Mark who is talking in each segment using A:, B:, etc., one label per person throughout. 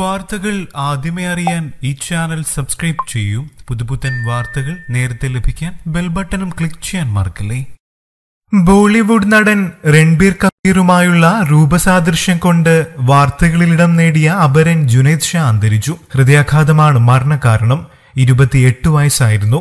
A: വാർത്തകൾ ആദ്യമേ അറിയാൻ ഈ ചാനൽ സബ്സ്ക്രൈബ് ചെയ്യൂ പുതുപുത്തൻ വാർത്തകൾ നേരത്തെ ലഭിക്കാൻ ബെൽ ബട്ടണും ക്ലിക്ക് ചെയ്യാൻ മറക്കല്ലേ ബോളിവുഡ് നടൻ രൺബീർ കപീറുമായുള്ള രൂപസാദൃശ്യം കൊണ്ട് വാർത്തകളിലിടം നേടിയ അപരൻ ജുനൈദ് ഷാ അന്തരിച്ചു ഹൃദയാഘാതമാണ് മരണകാരണം ഇരുപത്തിയെട്ട് വയസ്സായിരുന്നു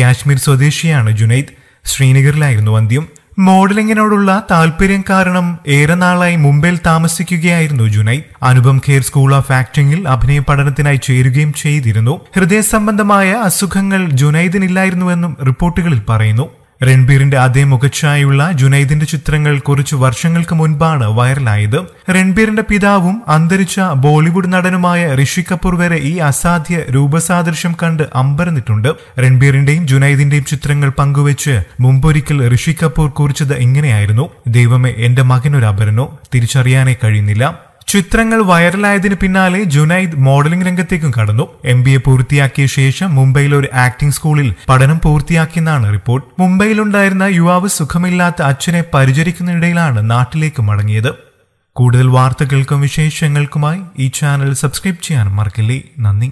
A: കാശ്മീർ സ്വദേശിയാണ് ജുനൈദ് ശ്രീനഗറിലായിരുന്നു അന്ത്യം മോഡലിംഗിനോടുള്ള താല്പര്യം കാരണം ഏറെ നാളായി മുംബൈയിൽ താമസിക്കുകയായിരുന്നു ജുനൈദ് അനുപം ഖേർ സ്കൂൾ ഓഫ് ആക്ടിംഗിൽ അഭിനയ പഠനത്തിനായി ചേരുകയും ചെയ്തിരുന്നു ഹൃദയ സംബന്ധമായ അസുഖങ്ങൾ ജുനൈദിനില്ലായിരുന്നുവെന്നും റിപ്പോർട്ടുകളിൽ പറയുന്നു രൺബീറിന്റെ അതേ മുഖച്ഛായുള്ള ജുനൈദിന്റെ ചിത്രങ്ങൾ കുറച്ച് വർഷങ്ങൾക്ക് മുൻപാണ് വൈറലായത് രൺബീറിന്റെ പിതാവും അന്തരിച്ച ബോളിവുഡ് നടനുമായ ഋഷി കപൂർ വരെ ഈ അസാധ്യ രൂപസാദൃശ്യം കണ്ട് അമ്പരന്നിട്ടുണ്ട് രൺബീറിന്റെയും ജുനൈദിന്റെയും ചിത്രങ്ങൾ പങ്കുവെച്ച് മുമ്പൊരിക്കൽ ഋഷി കപൂർ കുറിച്ചത് ഇങ്ങനെയായിരുന്നു ദൈവമേ എന്റെ അപരനോ തിരിച്ചറിയാനേ കഴിയുന്നില്ല ചിത്രങ്ങൾ വൈറലായതിനു പിന്നാലെ ജുനൈദ് മോഡലിംഗ് രംഗത്തേക്കും കടന്നു എം ബി എ പൂർത്തിയാക്കിയ ശേഷം മുംബൈയിലെ ഒരു ആക്ടിംഗ് സ്കൂളിൽ പഠനം പൂർത്തിയാക്കിയെന്നാണ് റിപ്പോർട്ട് മുംബൈയിലുണ്ടായിരുന്ന യുവാവ് സുഖമില്ലാത്ത അച്ഛനെ പരിചരിക്കുന്നതിനിടയിലാണ് നാട്ടിലേക്ക് മടങ്ങിയത് കൂടുതൽ വാർത്തകൾക്കും വിശേഷങ്ങൾക്കുമായി ഈ ചാനൽ സബ്സ്ക്രൈബ് ചെയ്യാൻ മറക്കില്ലേ നന്ദി